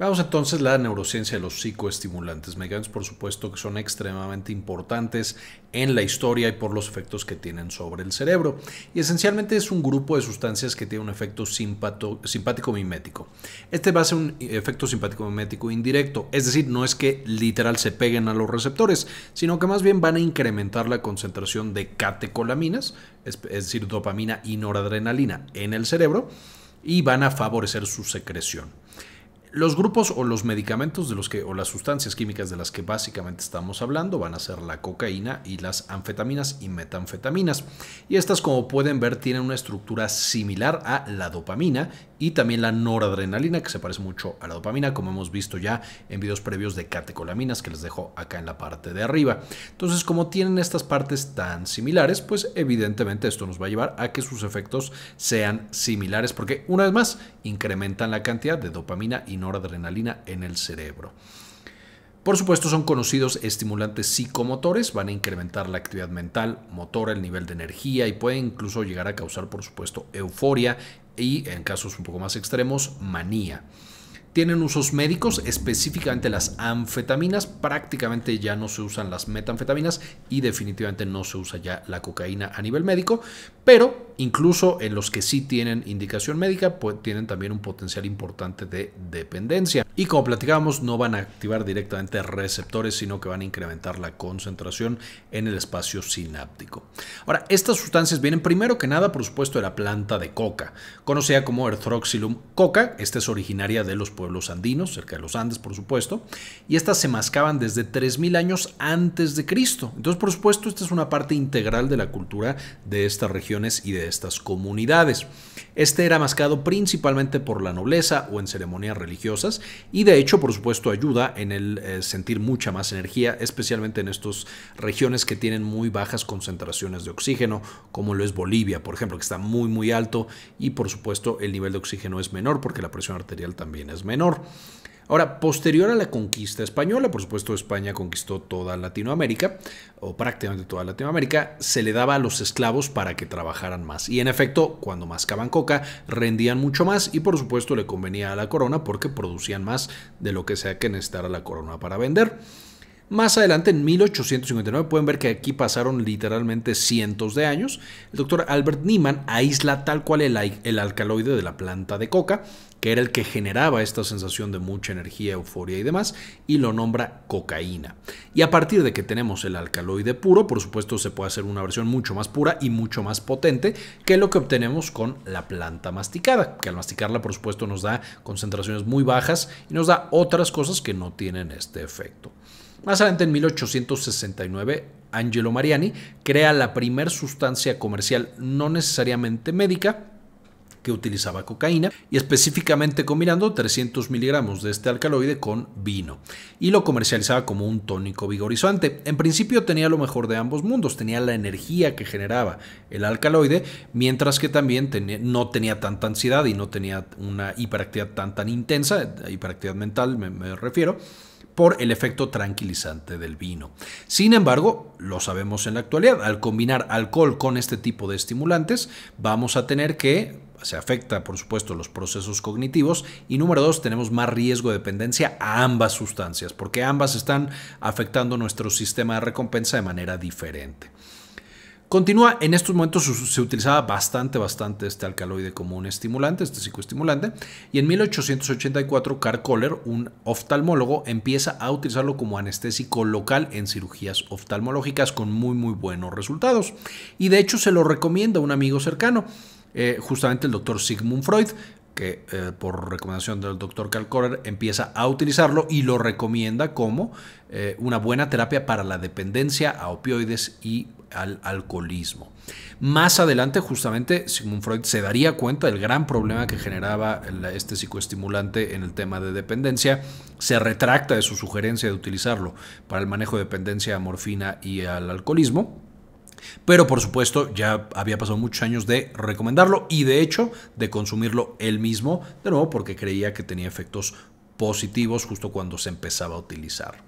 Veamos entonces la neurociencia de los psicoestimulantes, meganes por supuesto que son extremadamente importantes en la historia y por los efectos que tienen sobre el cerebro. Y esencialmente es un grupo de sustancias que tiene un efecto simpático-mimético. Este va a ser un efecto simpático-mimético indirecto, es decir, no es que literal se peguen a los receptores, sino que más bien van a incrementar la concentración de catecolaminas, es decir, dopamina y noradrenalina en el cerebro, y van a favorecer su secreción los grupos o los medicamentos de los que o las sustancias químicas de las que básicamente estamos hablando van a ser la cocaína y las anfetaminas y metanfetaminas. Y estas, como pueden ver, tienen una estructura similar a la dopamina y también la noradrenalina, que se parece mucho a la dopamina, como hemos visto ya en videos previos de catecolaminas que les dejo acá en la parte de arriba. Entonces, como tienen estas partes tan similares, pues evidentemente esto nos va a llevar a que sus efectos sean similares, porque una vez más incrementan la cantidad de dopamina y adrenalina en el cerebro. Por supuesto, son conocidos estimulantes psicomotores, van a incrementar la actividad mental, motora, el nivel de energía y pueden incluso llegar a causar, por supuesto, euforia y, en casos un poco más extremos, manía. Tienen usos médicos, específicamente las anfetaminas, prácticamente ya no se usan las metanfetaminas y definitivamente no se usa ya la cocaína a nivel médico, pero incluso en los que sí tienen indicación médica, pues tienen también un potencial importante de dependencia. Y como platicábamos, no van a activar directamente receptores, sino que van a incrementar la concentración en el espacio sináptico. Ahora, estas sustancias vienen primero que nada, por supuesto, de la planta de coca, conocida como Erthroxylum coca, esta es originaria de los pueblos andinos, cerca de los Andes, por supuesto, y estas se mascaban desde 3000 años antes de Cristo. Entonces, por supuesto, esta es una parte integral de la cultura de estas regiones y de estas comunidades. Este era mascado principalmente por la nobleza o en ceremonias religiosas, y de hecho, por supuesto, ayuda en el eh, sentir mucha más energía, especialmente en estas regiones que tienen muy bajas concentraciones de oxígeno, como lo es Bolivia, por ejemplo, que está muy, muy alto, y por supuesto, el nivel de oxígeno es menor porque la presión arterial también es menor. Menor. Ahora, posterior a la conquista española, por supuesto España conquistó toda Latinoamérica, o prácticamente toda Latinoamérica, se le daba a los esclavos para que trabajaran más. Y en efecto, cuando mascaban coca, rendían mucho más y por supuesto le convenía a la corona porque producían más de lo que sea que necesitara la corona para vender. Más adelante, en 1859, pueden ver que aquí pasaron literalmente cientos de años, el doctor Albert Nieman aísla tal cual el, el alcaloide de la planta de coca que era el que generaba esta sensación de mucha energía, euforia y demás, y lo nombra cocaína. Y a partir de que tenemos el alcaloide puro, por supuesto se puede hacer una versión mucho más pura y mucho más potente que lo que obtenemos con la planta masticada, que al masticarla por supuesto nos da concentraciones muy bajas y nos da otras cosas que no tienen este efecto. Más adelante, en 1869, Angelo Mariani crea la primera sustancia comercial no necesariamente médica, que utilizaba cocaína y específicamente combinando 300 miligramos de este alcaloide con vino y lo comercializaba como un tónico vigorizante. En principio tenía lo mejor de ambos mundos, tenía la energía que generaba el alcaloide, mientras que también no tenía tanta ansiedad y no tenía una hiperactividad tan tan intensa, hiperactividad mental me refiero por el efecto tranquilizante del vino. Sin embargo, lo sabemos en la actualidad, al combinar alcohol con este tipo de estimulantes, vamos a tener que se afecta, por supuesto, los procesos cognitivos. Y número dos, tenemos más riesgo de dependencia a ambas sustancias, porque ambas están afectando nuestro sistema de recompensa de manera diferente. Continúa, en estos momentos se utilizaba bastante, bastante este alcaloide como un estimulante, este psicoestimulante, y en 1884 Carl Kohler, un oftalmólogo, empieza a utilizarlo como anestésico local en cirugías oftalmológicas con muy, muy buenos resultados. Y de hecho se lo recomienda a un amigo cercano. Eh, justamente el doctor Sigmund Freud, que eh, por recomendación del doctor Kalkorer empieza a utilizarlo y lo recomienda como eh, una buena terapia para la dependencia a opioides y al alcoholismo. Más adelante, justamente, Sigmund Freud se daría cuenta del gran problema que generaba este psicoestimulante en el tema de dependencia, se retracta de su sugerencia de utilizarlo para el manejo de dependencia a morfina y al alcoholismo pero por supuesto ya había pasado muchos años de recomendarlo y de hecho de consumirlo él mismo, de nuevo porque creía que tenía efectos positivos justo cuando se empezaba a utilizar.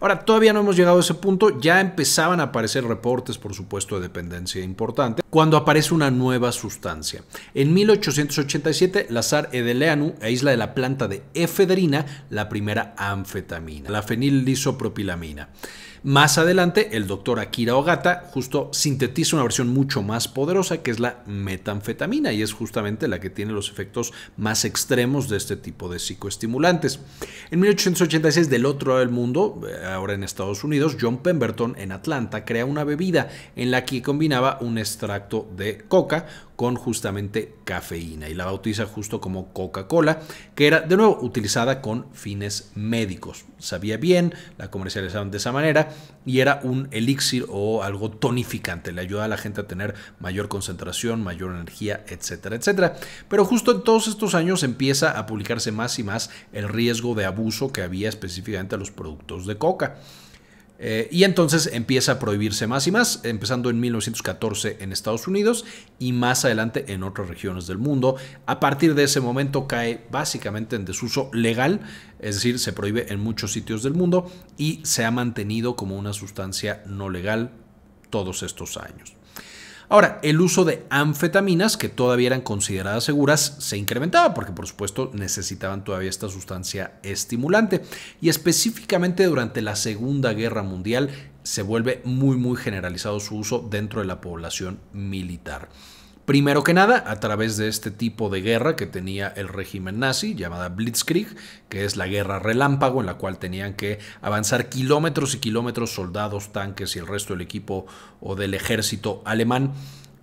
Ahora, todavía no hemos llegado a ese punto, ya empezaban a aparecer reportes, por supuesto, de dependencia importante, cuando aparece una nueva sustancia. En 1887, Lazar Edeleanu aísla de la planta de efedrina la primera anfetamina, la fenilisopropilamina. Más adelante, el doctor Akira Ogata justo sintetiza una versión mucho más poderosa que es la metanfetamina y es justamente la que tiene los efectos más extremos de este tipo de psicoestimulantes. En 1886, del otro lado del mundo, eh, ahora en Estados Unidos, John Pemberton en Atlanta crea una bebida en la que combinaba un extracto de coca con justamente cafeína y la bautiza justo como Coca-Cola, que era de nuevo utilizada con fines médicos. Sabía bien, la comercializaban de esa manera y era un elixir o algo tonificante. Le ayuda a la gente a tener mayor concentración, mayor energía, etcétera, etcétera. Pero justo en todos estos años empieza a publicarse más y más el riesgo de abuso que había específicamente a los productos de coca. Eh, y entonces empieza a prohibirse más y más, empezando en 1914 en Estados Unidos y más adelante en otras regiones del mundo. A partir de ese momento cae básicamente en desuso legal, es decir, se prohíbe en muchos sitios del mundo y se ha mantenido como una sustancia no legal todos estos años. Ahora, el uso de anfetaminas, que todavía eran consideradas seguras, se incrementaba porque por supuesto necesitaban todavía esta sustancia estimulante. Y específicamente durante la Segunda Guerra Mundial se vuelve muy muy generalizado su uso dentro de la población militar. Primero que nada, a través de este tipo de guerra que tenía el régimen nazi, llamada Blitzkrieg, que es la guerra relámpago, en la cual tenían que avanzar kilómetros y kilómetros soldados, tanques y el resto del equipo o del ejército alemán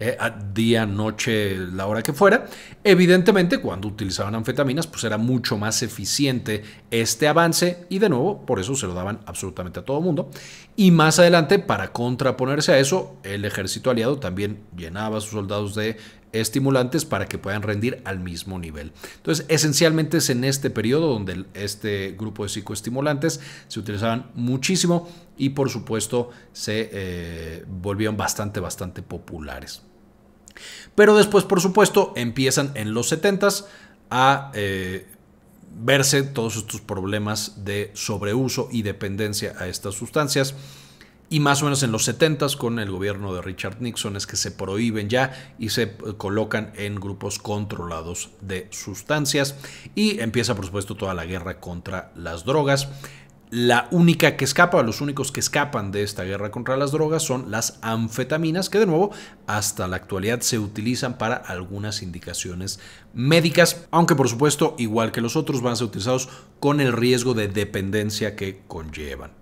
eh, día, noche, la hora que fuera. Evidentemente, cuando utilizaban anfetaminas, pues era mucho más eficiente este avance y de nuevo, por eso se lo daban absolutamente a todo el mundo. Y más adelante, para contraponerse a eso, el ejército aliado también llenaba a sus soldados de estimulantes para que puedan rendir al mismo nivel. Entonces, esencialmente es en este periodo donde este grupo de psicoestimulantes se utilizaban muchísimo y por supuesto se eh, volvieron bastante, bastante populares. Pero después, por supuesto, empiezan en los 70s a eh, verse todos estos problemas de sobreuso y dependencia a estas sustancias. Y más o menos en los 70 con el gobierno de Richard Nixon es que se prohíben ya y se eh, colocan en grupos controlados de sustancias. Y empieza por supuesto toda la guerra contra las drogas. La única que escapa, los únicos que escapan de esta guerra contra las drogas son las anfetaminas, que de nuevo hasta la actualidad se utilizan para algunas indicaciones médicas, aunque por supuesto, igual que los otros, van a ser utilizados con el riesgo de dependencia que conllevan.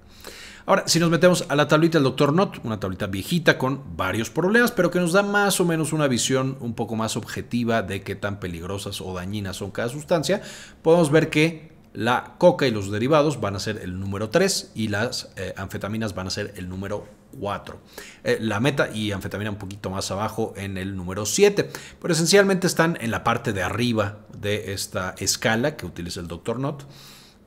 Ahora, si nos metemos a la tablita del Dr. Not, una tablita viejita con varios problemas, pero que nos da más o menos una visión un poco más objetiva de qué tan peligrosas o dañinas son cada sustancia, podemos ver que la coca y los derivados van a ser el número 3 y las eh, anfetaminas van a ser el número 4. Eh, la meta y anfetamina un poquito más abajo en el número 7, pero esencialmente están en la parte de arriba de esta escala que utiliza el doctor Not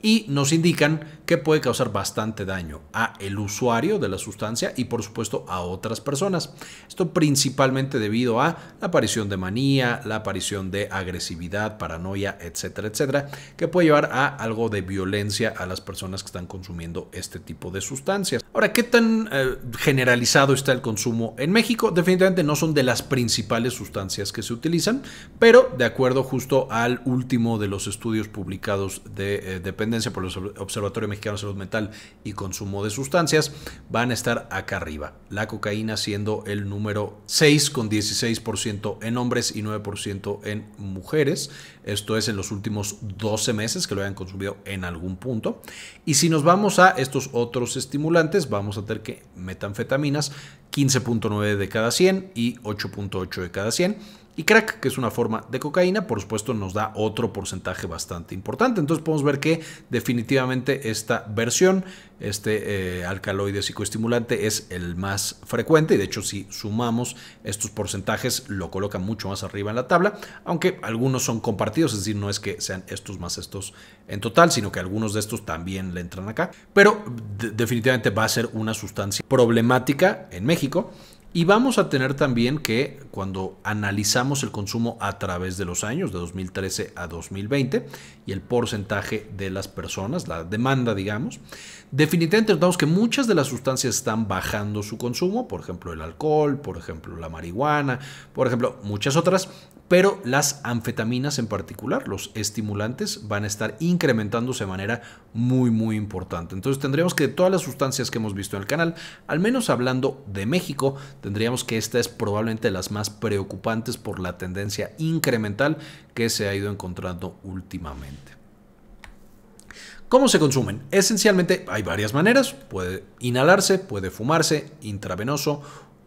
y nos indican que puede causar bastante daño a el usuario de la sustancia y por supuesto a otras personas. Esto principalmente debido a la aparición de manía, la aparición de agresividad, paranoia, etcétera, etcétera, que puede llevar a algo de violencia a las personas que están consumiendo este tipo de sustancias. Ahora, ¿qué tan eh, generalizado está el consumo en México? Definitivamente no son de las principales sustancias que se utilizan, pero de acuerdo justo al último de los estudios publicados de eh, dependencia por el Observatorio Mexicano de Salud Mental y Consumo de Sustancias, van a estar acá arriba. La cocaína siendo el número 6 con 16% en hombres y 9% en mujeres. Esto es en los últimos 12 meses que lo hayan consumido en algún punto. Y si nos vamos a estos otros estimulantes, vamos a tener que metanfetaminas, 15.9 de cada 100 y 8.8 de cada 100 y crack, que es una forma de cocaína, por supuesto nos da otro porcentaje bastante importante. Entonces podemos ver que definitivamente esta versión, este eh, alcaloide psicoestimulante es el más frecuente y de hecho si sumamos estos porcentajes lo colocan mucho más arriba en la tabla, aunque algunos son compartidos, es decir, no es que sean estos más estos en total, sino que algunos de estos también le entran acá, pero definitivamente va a ser una sustancia problemática en México. Y vamos a tener también que cuando analizamos el consumo a través de los años, de 2013 a 2020, y el porcentaje de las personas, la demanda, digamos, definitivamente notamos que muchas de las sustancias están bajando su consumo, por ejemplo el alcohol, por ejemplo la marihuana, por ejemplo muchas otras, pero las anfetaminas en particular, los estimulantes, van a estar incrementándose de manera muy, muy importante. Entonces tendríamos que de todas las sustancias que hemos visto en el canal, al menos hablando de México, tendríamos que esta es probablemente las más preocupantes por la tendencia incremental que se ha ido encontrando últimamente. ¿Cómo se consumen? Esencialmente hay varias maneras. Puede inhalarse, puede fumarse, intravenoso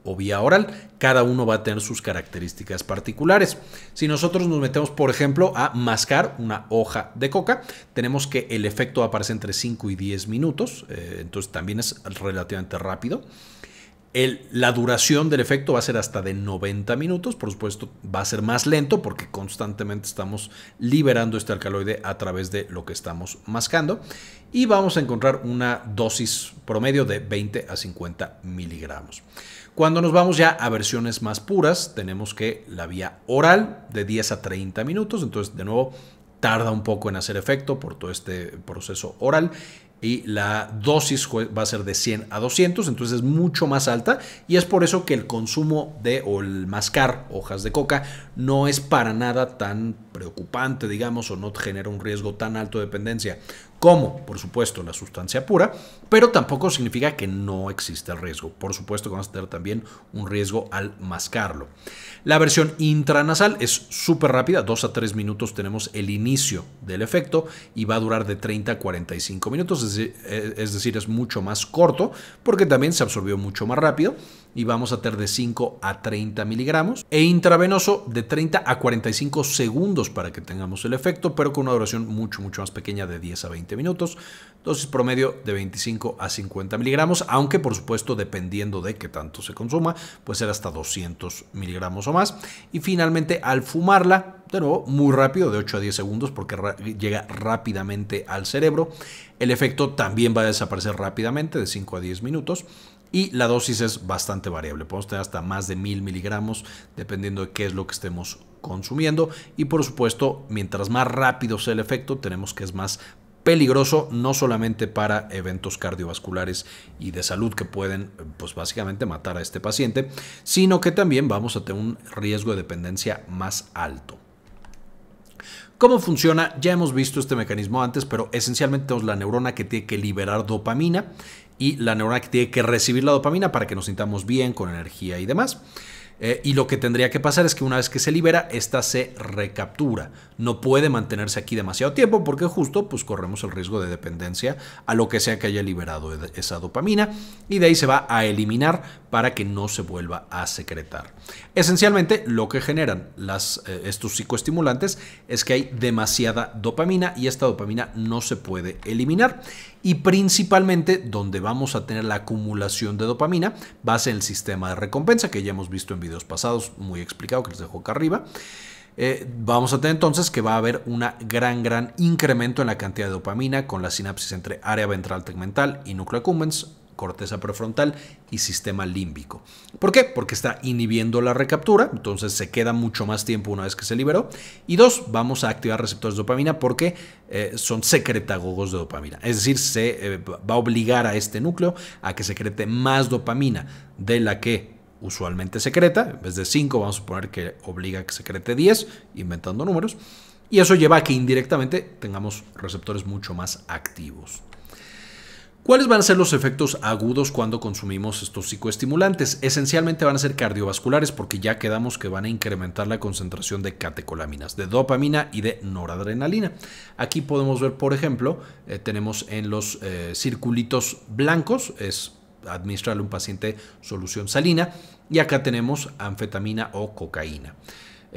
o vía oral. Cada uno va a tener sus características particulares. Si nosotros nos metemos, por ejemplo, a mascar una hoja de coca, tenemos que el efecto aparece entre 5 y 10 minutos, eh, entonces también es relativamente rápido. la duración del efecto va a ser hasta de 90 minutos, por supuesto va a ser más lento porque constantemente estamos liberando este alcaloide a través de lo que estamos mascando y vamos a encontrar una dosis promedio de 20 a 50 miligramos. Cuando nos vamos ya a versiones más puras, tenemos que la vía oral de 10 a 30 minutos, entonces de nuevo tarda un poco en hacer efecto por todo este proceso oral y la dosis va a ser de 100 a 200, entonces es mucho más alta y es por eso que el consumo de o el mascar hojas de coca no es para nada tan preocupante, digamos, o no genera un riesgo tan alto de dependencia como, por supuesto, la sustancia pura, pero tampoco significa que no exista el riesgo. Por supuesto que vamos a tener también un riesgo al mascarlo. La versión intranasal es súper rápida, 2 a 3 minutos tenemos el inicio del efecto y va a durar de 30 a 45 minutos, eh, es decir, es mucho más corto porque también se absorbió mucho más rápido y vamos a tener de 5 a 30 miligramos e intravenoso de 30 a 45 segundos para que tengamos el efecto, pero con una duración mucho, mucho más pequeña de 10 a 20 minutos, dosis promedio de 25 a 50 miligramos, aunque por supuesto dependiendo de qué tanto se consuma, puede ser hasta 200 miligramos o más. Y finalmente al fumarla, de nuevo, muy rápido, de 8 a 10 segundos, porque llega rápidamente al cerebro, el efecto también va a desaparecer rápidamente, de 5 a 10 minutos. Y la dosis es bastante variable, podemos tener hasta más de 1000 miligramos, dependiendo de qué es lo que estemos consumiendo y por supuesto mientras más rápido sea el efecto tenemos que es más peligroso no solamente para eventos cardiovasculares y de salud que pueden pues básicamente matar a este paciente, sino que también vamos a tener un riesgo de dependencia más alto. ¿Cómo funciona? Ya hemos visto este mecanismo antes, pero esencialmente tenemos la neurona que tiene que liberar dopamina y la neurona que tiene que recibir la dopamina para que nos sintamos bien, con energía y demás. Eh, y lo que tendría que pasar es que una vez que se libera, esta se recaptura. No puede mantenerse aquí demasiado tiempo porque justo pues corremos el riesgo de dependencia a lo que sea que haya liberado e-, esa dopamina y de ahí se va a eliminar para que no se vuelva a secretar. Esencialmente lo que generan eh, estos psicoestimulantes es que hay demasiada dopamina y esta dopamina no se puede eliminar y principalmente donde vamos a tener la acumulación de dopamina va a ser el sistema de recompensa que ya hemos visto en videos pasados muy explicado que les dejo acá arriba. Eh, vamos a tener entonces que va a haber un gran, gran incremento en la cantidad de dopamina con la sinapsis entre área ventral tegmental y núcleo accumbens corteza prefrontal y sistema límbico. ¿Por qué? Porque está inhibiendo la recaptura, entonces se queda mucho más tiempo una vez que se liberó. Y dos, vamos a activar receptores de dopamina porque eh, son secretagogos de dopamina. Es decir, se eh, va a obligar a este núcleo a que secrete más dopamina de la que usualmente secreta. En vez de 5, vamos a suponer que obliga a que secrete 10, inventando números. Y eso lleva a que indirectamente tengamos receptores mucho más activos. ¿Cuáles van a ser los efectos agudos cuando consumimos estos psicoestimulantes? Esencialmente van a ser cardiovasculares porque ya quedamos que van a incrementar la concentración de catecolaminas, de dopamina y de noradrenalina. Aquí podemos ver, por ejemplo, eh, tenemos en los eh, circulitos blancos, es administrarle a un paciente solución salina, y acá tenemos anfetamina o cocaína.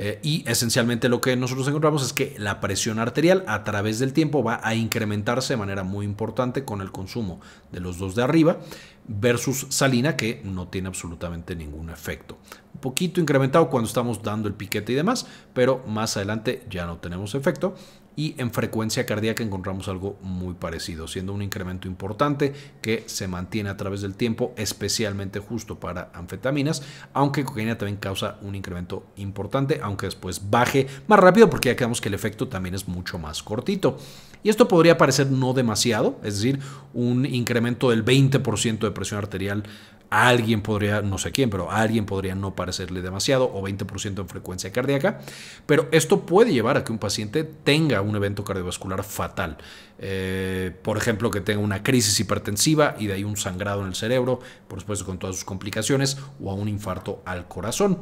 Eh, y esencialmente lo que nosotros encontramos es que la presión arterial a través del tiempo va a incrementarse de manera muy importante con el consumo de los dos de arriba versus salina que no tiene absolutamente ningún efecto. Un poquito incrementado cuando estamos dando el piquete y demás, pero más adelante ya no tenemos efecto y en frecuencia cardíaca encontramos algo muy parecido, siendo un incremento importante que se mantiene a través del tiempo, especialmente justo para anfetaminas, aunque cocaína también causa un incremento importante, aunque después baje más rápido porque ya quedamos que el efecto también es mucho más cortito. Y esto podría parecer no demasiado, es decir, un incremento del 20% de presión arterial alguien podría, no sé quién, pero alguien podría no parecerle demasiado o 20% en frecuencia cardíaca, pero esto puede llevar a que un paciente tenga un evento cardiovascular fatal. Eh, por ejemplo, que tenga una crisis hipertensiva y de ahí un sangrado en el cerebro, por supuesto con todas sus complicaciones, o a un infarto al corazón.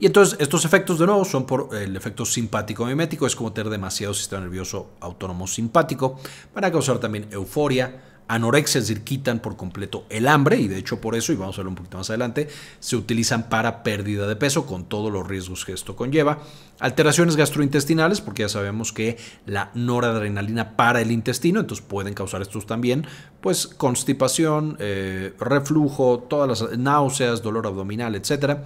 Y entonces estos efectos de nuevo son por el efecto simpático mimético, es como tener demasiado sistema nervioso autónomo simpático, para causar también euforia, anorexia, es decir, quitan por completo el hambre y de hecho por eso, y vamos a verlo un poquito más adelante, se utilizan para pérdida de peso con todos los riesgos que esto conlleva. Alteraciones gastrointestinales, porque ya sabemos que la noradrenalina para el intestino, entonces pueden causar estos también, pues constipación, eh, reflujo, todas las náuseas, dolor abdominal, etcétera.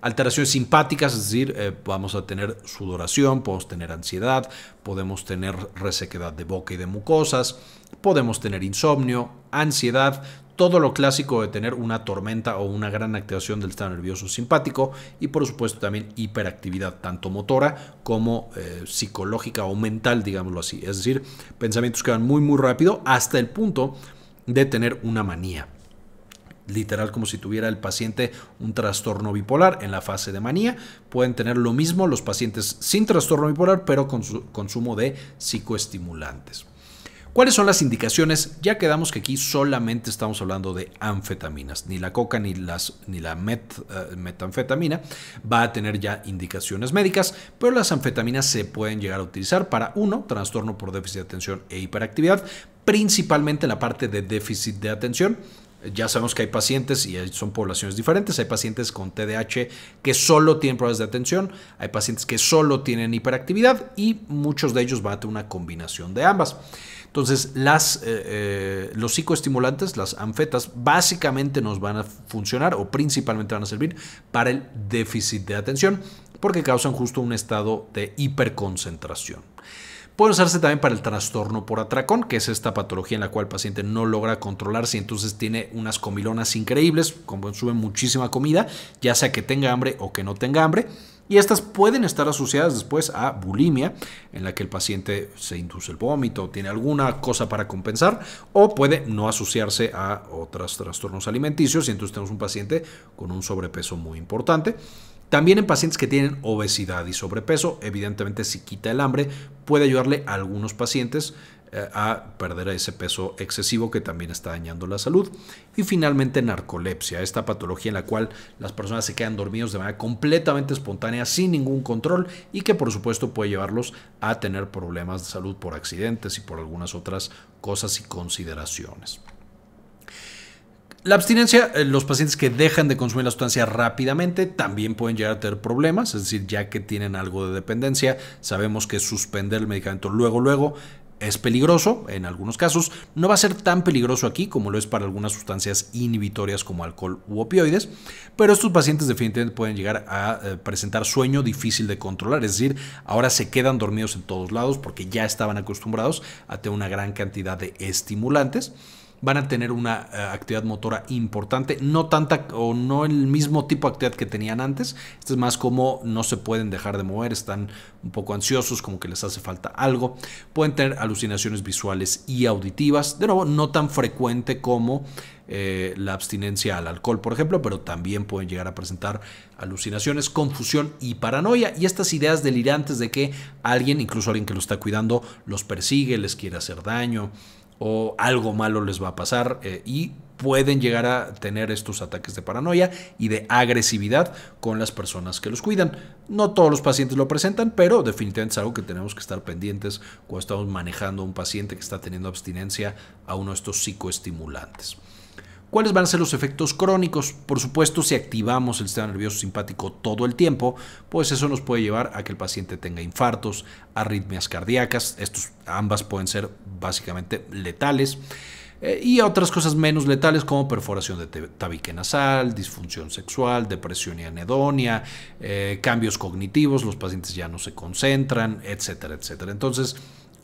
Alteraciones simpáticas, es decir, eh, vamos a tener sudoración, podemos tener ansiedad, podemos tener resequedad de boca y de mucosas, podemos tener insomnio, ansiedad, todo lo clásico de tener una tormenta o una gran activación del estado nervioso simpático y por supuesto también hiperactividad tanto motora como eh, psicológica o mental, digámoslo así. Es decir, pensamientos que van muy muy rápido hasta el punto de tener una manía literal como si tuviera el paciente un trastorno bipolar en la fase de manía. Pueden tener lo mismo los pacientes sin trastorno bipolar, pero con su consumo de psicoestimulantes. ¿Cuáles son las indicaciones? Ya quedamos que aquí solamente estamos hablando de anfetaminas. Ni la coca ni, las, ni la eh, metanfetamina va a tener ya indicaciones médicas, pero las anfetaminas se pueden llegar a utilizar para, uno, trastorno por déficit de atención e hiperactividad, principalmente en la parte de déficit de atención ya sabemos que hay pacientes y son poblaciones diferentes. Hay pacientes con TDAH que solo tienen problemas de atención, hay pacientes que solo tienen hiperactividad y muchos de ellos van a tener una combinación de ambas. Entonces, las, eh, eh, los psicoestimulantes, las anfetas, básicamente nos van a funcionar o principalmente van a servir para el déficit de atención porque causan justo un estado de hiperconcentración. Puede usarse también para el trastorno por atracón, que es esta patología en la cual el paciente no logra controlarse y entonces tiene unas comilonas increíbles, consume muchísima comida, ya sea que tenga hambre o que no tenga hambre. Y estas pueden estar asociadas después a bulimia, en la que el paciente se induce el vómito, tiene alguna cosa para compensar, o puede no asociarse a otros trastornos alimenticios y entonces tenemos un paciente con un sobrepeso muy importante. También en pacientes que tienen obesidad y sobrepeso, evidentemente si quita el hambre, puede ayudarle a algunos pacientes eh, a perder ese peso excesivo que también está dañando la salud. Y finalmente narcolepsia, esta patología en la cual las personas se quedan dormidos de manera completamente espontánea, sin ningún control y que por supuesto puede llevarlos a tener problemas de salud por accidentes y por algunas otras cosas y consideraciones. La abstinencia, eh, los pacientes que dejan de consumir la sustancia rápidamente también pueden llegar a tener problemas, es decir, ya que tienen algo de dependencia, sabemos que suspender el medicamento luego, luego es peligroso en algunos casos, no va a ser tan peligroso aquí como lo es para algunas sustancias inhibitorias como alcohol u opioides, pero estos pacientes definitivamente pueden llegar a eh, presentar sueño difícil de controlar, es decir, ahora se quedan dormidos en todos lados porque ya estaban acostumbrados a tener una gran cantidad de estimulantes van a tener una eh, actividad motora importante, no tanta o no el mismo tipo de actividad que tenían antes, esto es más como no se pueden dejar de mover, están un poco ansiosos, como que les hace falta algo, pueden tener alucinaciones visuales y auditivas, de nuevo, no tan frecuente como eh, la abstinencia al alcohol, por ejemplo, pero también pueden llegar a presentar alucinaciones, confusión y paranoia y estas ideas delirantes de que alguien, incluso alguien que lo está cuidando, los persigue, les quiere hacer daño, o algo malo les va a pasar eh, y pueden llegar a tener estos ataques de paranoia y de agresividad con las personas que los cuidan. No todos los pacientes lo presentan, pero definitivamente es algo que tenemos que estar pendientes cuando estamos manejando a un paciente que está teniendo abstinencia a uno de estos psicoestimulantes. ¿Cuáles van a ser los efectos crónicos? Por supuesto, si activamos el sistema nervioso simpático todo el tiempo, pues eso nos puede llevar a que el paciente tenga infartos, arritmias cardíacas, ambas pueden ser básicamente letales eh, y otras cosas menos letales como perforación de tabique nasal, disfunción sexual, depresión y anedonia, eh, cambios cognitivos, los pacientes ya no se concentran, etcétera, etcétera. Entonces,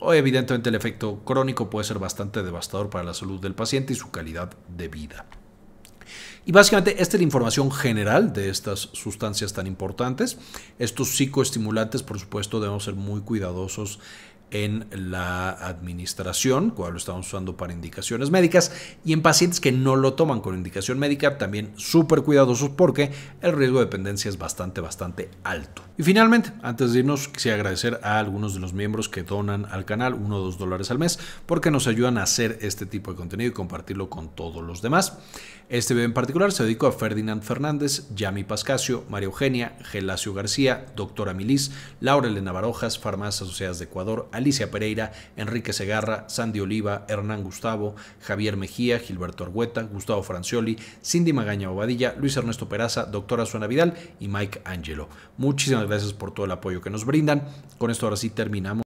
o evidentemente el efecto crónico puede ser bastante devastador para la salud del paciente y su calidad de vida. Y básicamente esta es la información general de estas sustancias tan importantes. Estos psicoestimulantes, por supuesto, debemos ser muy cuidadosos en la administración, cuando lo estamos usando para indicaciones médicas, y en pacientes que no lo toman con indicación médica, también súper cuidadosos porque el riesgo de dependencia es bastante, bastante alto. Y finalmente, antes de irnos, quisiera agradecer a algunos de los miembros que donan al canal 1 o 2 dólares al mes porque nos ayudan a hacer este tipo de contenido y compartirlo con todos los demás. Este video en particular se dedicó a Ferdinand Fernández, Yami Pascasio, María Eugenia, Gelacio García, Doctora Milis, Laura Elena Barojas, Farmacias Asociadas de Ecuador, Alicia Pereira, Enrique Segarra, Sandy Oliva, Hernán Gustavo, Javier Mejía, Gilberto Argüeta, Gustavo Francioli, Cindy Magaña Obadilla, Luis Ernesto Peraza, Doctora Suena Vidal y Mike Angelo. Muchísimas gracias por todo el apoyo que nos brindan. Con esto ahora sí terminamos.